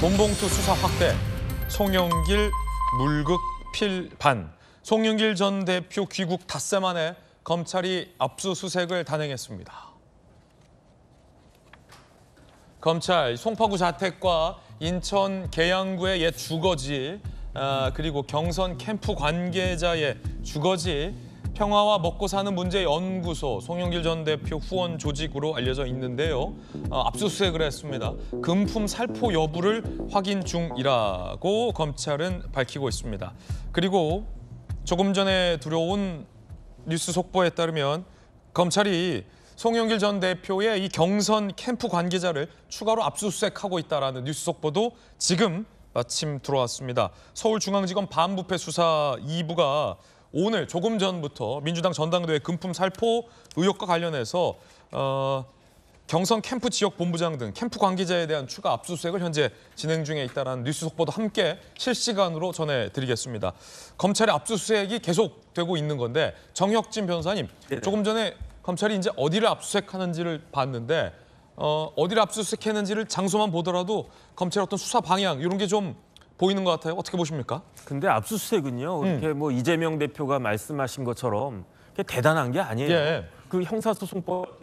돈봉투 수사 확대, 송영길 물극 필반. 송영길 전 대표 귀국 닷새 만에 검찰이 압수수색을 단행했습니다. 검찰 송파구 자택과 인천 계양구의 옛 주거지, 아, 그리고 경선 캠프 관계자의 주거지 평화와 먹고 사는 문제 연구소 송영길 전 대표 후원 조직으로 알려져 있는데요. 어, 압수수색을 했습니다. 금품 살포 여부를 확인 중이라고 검찰은 밝히고 있습니다. 그리고 조금 전에 들어온 뉴스 속보에 따르면 검찰이 송영길 전 대표의 이 경선 캠프 관계자를 추가로 압수수색하고 있다라는 뉴스 속보도 지금 마침 들어왔습니다. 서울중앙지검 반부패 수사 2부가 오늘 조금 전부터 민주당 전당대회 금품 살포 의혹과 관련해서 어, 경성 캠프 지역 본부장 등 캠프 관계자에 대한 추가 압수수색을 현재 진행 중에 있다는 뉴스 속보도 함께 실시간으로 전해드리겠습니다. 검찰의 압수수색이 계속되고 있는 건데 정혁진 변사님 호 네. 조금 전에 검찰이 이제 어디를 압수수색하는지를 봤는데 어, 어디를 압수수색했는지를 장소만 보더라도 검찰 의 어떤 수사 방향 이런 게좀 보이는 것 같아요. 어떻게 보십니까? 근데 압수수색은요. 음. 이렇게 뭐 이재명 대표가 말씀하신 것처럼 대단한 게 아니에요. 예. 예. 그 형사소송법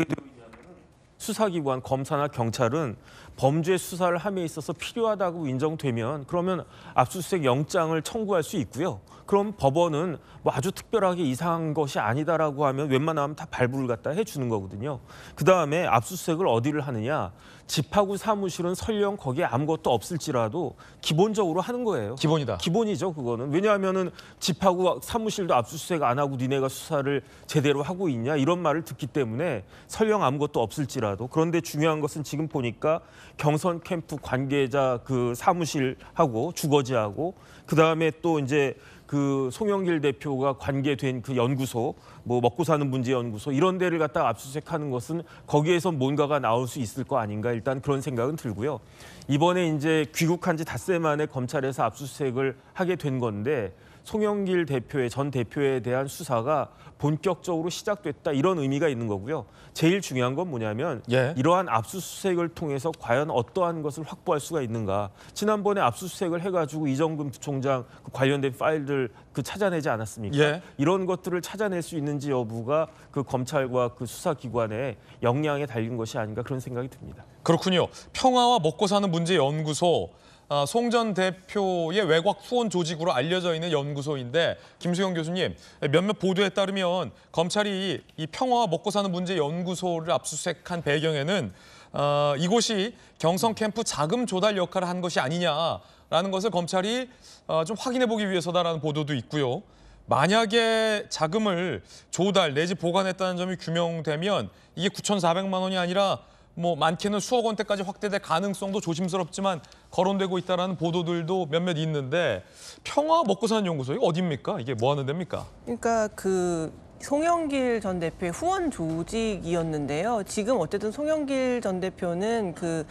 수사기관 검사나 경찰은 범죄 수사를 함에 있어서 필요하다고 인정되면 그러면 압수수색 영장을 청구할 수 있고요. 그럼 법원은 뭐 아주 특별하게 이상한 것이 아니다라고 하면 웬만하면 다 발부를 갖다 해주는 거거든요. 그 다음에 압수수색을 어디를 하느냐. 집하고 사무실은 설령 거기에 아무것도 없을지라도 기본적으로 하는 거예요. 기본이다. 기본이죠, 그거는. 왜냐하면은 집하고 사무실도 압수수색 안 하고 니네가 수사를 제대로 하고 있냐 이런 말을 듣기 때문에 설령 아무것도 없을지라도 그런데 중요한 것은 지금 보니까 경선 캠프 관계자 그 사무실하고 주거지하고 그다음에 또 이제 그 송영길 대표가 관계된 그 연구소, 뭐 먹고 사는 문제 연구소 이런 데를 갖다 압수수색하는 것은 거기에서 뭔가가 나올 수 있을 거 아닌가 일단 그런 생각은 들고요. 이번에 이제 귀국한 지 닷새 만에 검찰에서 압수수색을 하게 된 건데 송영길 대표의 전 대표에 대한 수사가 본격적으로 시작됐다 이런 의미가 있는 거고요. 제일 중요한 건 뭐냐면 예. 이러한 압수수색을 통해서 과연 어떠한 것을 확보할 수가 있는가. 지난번에 압수수색을 해가지고 이정금 부총장 그 관련된 파일들 그 찾아내지 않았습니까? 예. 이런 것들을 찾아낼 수 있는지 여부가 그 검찰과 그 수사기관의 역량에 달린 것이 아닌가 그런 생각이 듭니다. 그렇군요. 평화와 먹고 사는 문제 연구소 어, 송전 대표의 외곽 후원 조직으로 알려져 있는 연구소인데 김수영 교수님 몇몇 보도에 따르면 검찰이 이 평화와 먹고 사는 문제 연구소를 압수수색한 배경에는 어, 이곳이 경성 캠프 자금 조달 역할을 한 것이 아니냐라는 것을 검찰이 어, 좀 확인해 보기 위해서다라는 보도도 있고요. 만약에 자금을 조달 내지 보관했다는 점이 규명되면 이게 9,400만 원이 아니라 뭐 많게는 수억 원대까지 확대될 가능성도 조심스럽지만 거론되고 있다는 보도들도 몇몇 있는데 평화 먹고 사는 연구소 이거 어딥니까? 이게 뭐 하는 데입니까? 그러니까 그 송영길 전 대표의 후원 조직이었는데요. 지금 어쨌든 송영길 전 대표는 그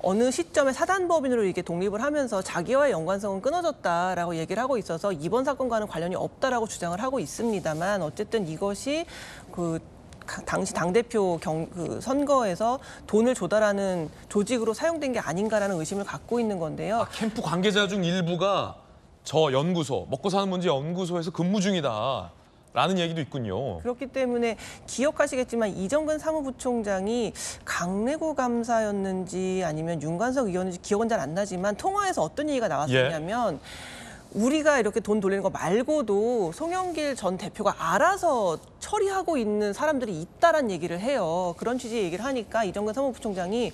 어느 시점에 사단법인으로 이게 독립을 하면서 자기와의 연관성은 끊어졌다라고 얘기를 하고 있어서 이번 사건과는 관련이 없다라고 주장을 하고 있습니다만 어쨌든 이것이 그 당시 당대표 경, 그 선거에서 돈을 조달하는 조직으로 사용된 게 아닌가라는 의심을 갖고 있는 건데요. 아, 캠프 관계자 중 일부가 저 연구소, 먹고 사는 문제 연구소에서 근무 중이다. 라는 얘기도 있군요. 그렇기 때문에 기억하시겠지만 이정근 사무부총장이 강내고 감사였는지 아니면 윤관석 의원인지 기억은 잘 안 나지만 통화에서 어떤 얘기가 나왔었냐면 예. 우리가 이렇게 돈 돌리는 거 말고도 송영길 전 대표가 알아서 처리하고 있는 사람들이 있다란 얘기를 해요. 그런 취지의 얘기를 하니까 이정근 사무부총장이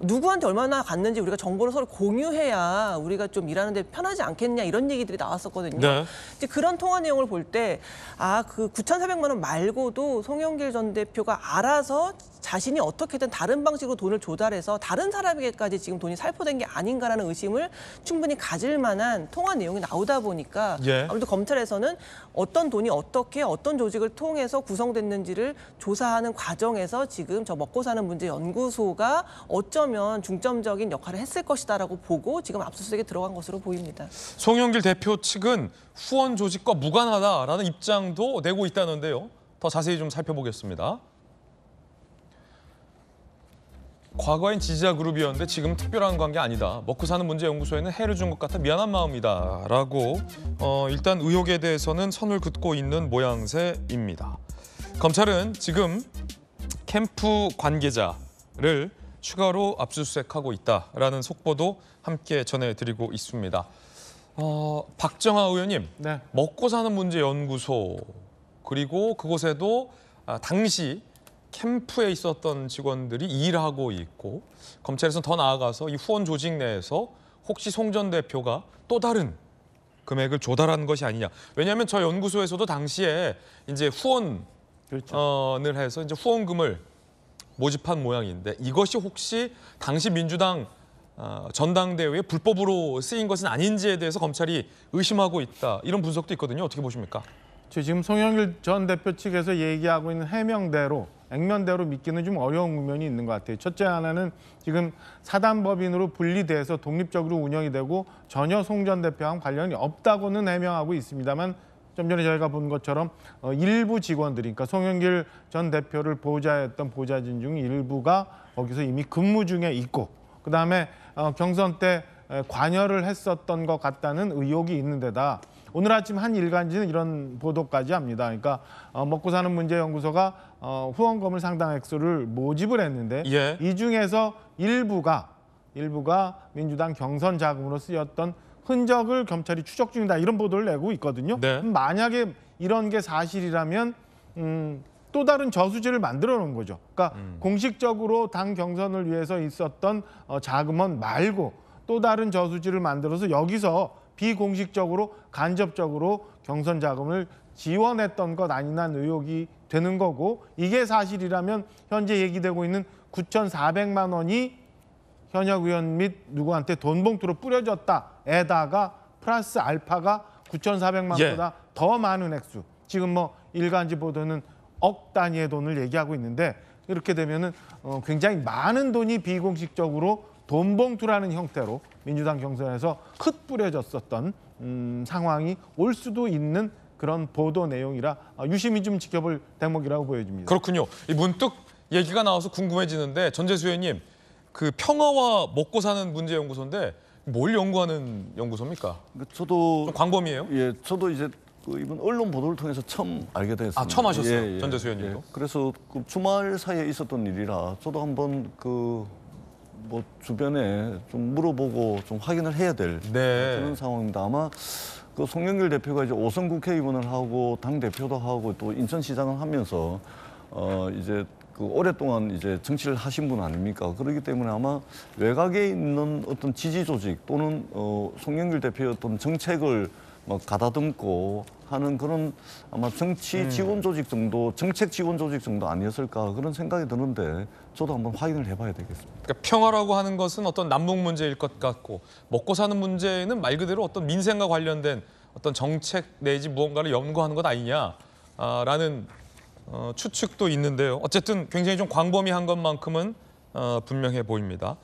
누구한테 얼마나 갔는지 우리가 정보를 서로 공유해야 우리가 좀 일하는 데 편하지 않겠냐 이런 얘기들이 나왔었거든요. 네. 이제 그런 통화 내용을 볼 때아그 9,400만 원 말고도 송영길 전 대표가 알아서 자신이 어떻게든 다른 방식으로 돈을 조달해서 다른 사람에게까지 지금 돈이 살포된 게 아닌가라는 의심을 충분히 가질 만한 통화 내용이 나오다 보니까 예. 아무래도 검찰에서는 어떤 돈이 어떻게 어떤 조직을 통해서 구성됐는지를 조사하는 과정에서 지금 저 먹고 사는 문제 연구소가 어쩌 어쩌면 중점적인 역할을 했을 것이다라고 보고 지금 압수수색에 들어간 것으로 보입니다. 송영길 대표 측은 후원 조직과 무관하다라는 입장도 내고 있다는데요. 더 자세히 좀 살펴보겠습니다. 과거엔 지지자 그룹이었는데 지금 특별한 관계 아니다. 먹고 사는 문제 연구소에는 해를 준 것 같아 미안한 마음이다. 라고 어, 일단 의혹에 대해서는 선을 긋고 있는 모양새입니다. 검찰은 지금 캠프 관계자를 추가로 압수수색하고 있다라는 속보도 함께 전해드리고 있습니다. 어, 박정하 의원님, 네. 먹고 사는 문제 연구소 그리고 그곳에도 아, 당시 캠프에 있었던 직원들이 일하고 있고 검찰에서더 나아가서 이 후원 조직 내에서 혹시 송전 대표가 또 다른 금액을 조달한 것이 아니냐. 왜냐하면 저 연구소에서도 당시에 이제 후원을 그렇죠. 해서 이제 후원금을 모집한 모양인데 이것이 혹시 당시 민주당 어, 전당대회에 불법으로 쓰인 것은 아닌지에 대해서 검찰이 의심하고 있다. 이런 분석도 있거든요. 어떻게 보십니까? 지금 송영길 전 대표 측에서 얘기하고 있는 해명대로 액면대로 믿기는 좀 어려운 국면이 있는 것 같아요. 첫째 하나는 지금 사단법인으로 분리돼서 독립적으로 운영이 되고 전혀 송전 대표와 관련이 없다고는 해명하고 있습니다만 좀 전에 저희가 본 것처럼 어, 일부 직원들이 그러니까 송영길 전 대표를 보좌했던 보좌진 중 일부가 거기서 이미 근무 중에 있고 그다음에 어, 경선 때 관여를 했었던 것 같다는 의혹이 있는 데다 오늘 아침 한 일간지는 이런 보도까지 합니다. 그러니까 어, 먹고 사는 문제 연구소가 어, 후원금을 상당 액수를 모집을 했는데 예. 이 중에서 일부가 일부가 민주당 경선 자금으로 쓰였던 흔적을 경찰이 추적 중이다 이런 보도를 내고 있거든요. 네. 만약에 이런 게 사실이라면 음, 또 다른 저수지를 만들어 놓은 거죠. 그러니까 음. 공식적으로 당 경선을 위해서 있었던 어, 자금원 말고 또 다른 저수지를 만들어서 여기서 비공식적으로 간접적으로 경선 자금을 지원했던 것 아니냐는 의혹이 되는 거고 이게 사실이라면 현재 얘기되고 있는 9,400만 원이 현역 의원 및 누구한테 돈 봉투로 뿌려졌다. 에다가 플러스 알파가 9,400만 예. 보다 더 많은 액수. 지금 뭐 일간지 보도는 억 단위의 돈을 얘기하고 있는데 이렇게 되면은 어, 굉장히 많은 돈이 비공식적으로 돈봉투라는 형태로 민주당 경선에서 흩뿌려졌었던 음, 상황이 올 수도 있는 그런 보도 내용이라 어, 유심히 좀 지켜볼 대목이라고 보여집니다. 그렇군요. 이 문득 얘기가 나와서 궁금해지는데 전재수 의원님 그 평화와 먹고 사는 문제 연구소인데 뭘 연구하는 연구소입니까? 그러니까 저도 좀 광범위해요? 예, 저도 이제 그 이번 언론 보도를 통해서 처음 알게 됐습니아 처음 하셨어요, 예, 예. 전재수 의원님도? 예, 그래서 그 주말 사이에 있었던 일이라 저도 한번 그 뭐 주변에 좀 물어보고 좀 확인을 해야 될 네. 그런 상황입니다. 아마 그 송영길 대표가 이제 오선 국회의원을 하고 당 대표도 하고 또 인천시장을 하면서 어 이제 그 오랫동안 이제 정치를 하신 분 아닙니까? 그렇기 때문에 아마 외곽에 있는 어떤 지지 조직 또는 어, 송영길 대표의 어떤 정책을 막 가다듬고 하는 그런 아마 정치 음. 지원 조직 정도, 정책 지원 조직 정도 아니었을까 그런 생각이 드는데 저도 한번 확인을 해봐야 되겠습니다. 그러니까 평화라고 하는 것은 어떤 남북 문제일 것 같고 먹고 사는 문제는 말 그대로 어떤 민생과 관련된 어떤 정책 내지 무언가를 연구하는 것 아니냐라는 어, 추측도 있는데요. 어쨌든 굉장히 좀 광범위한 것만큼은 어, 분명해 보입니다.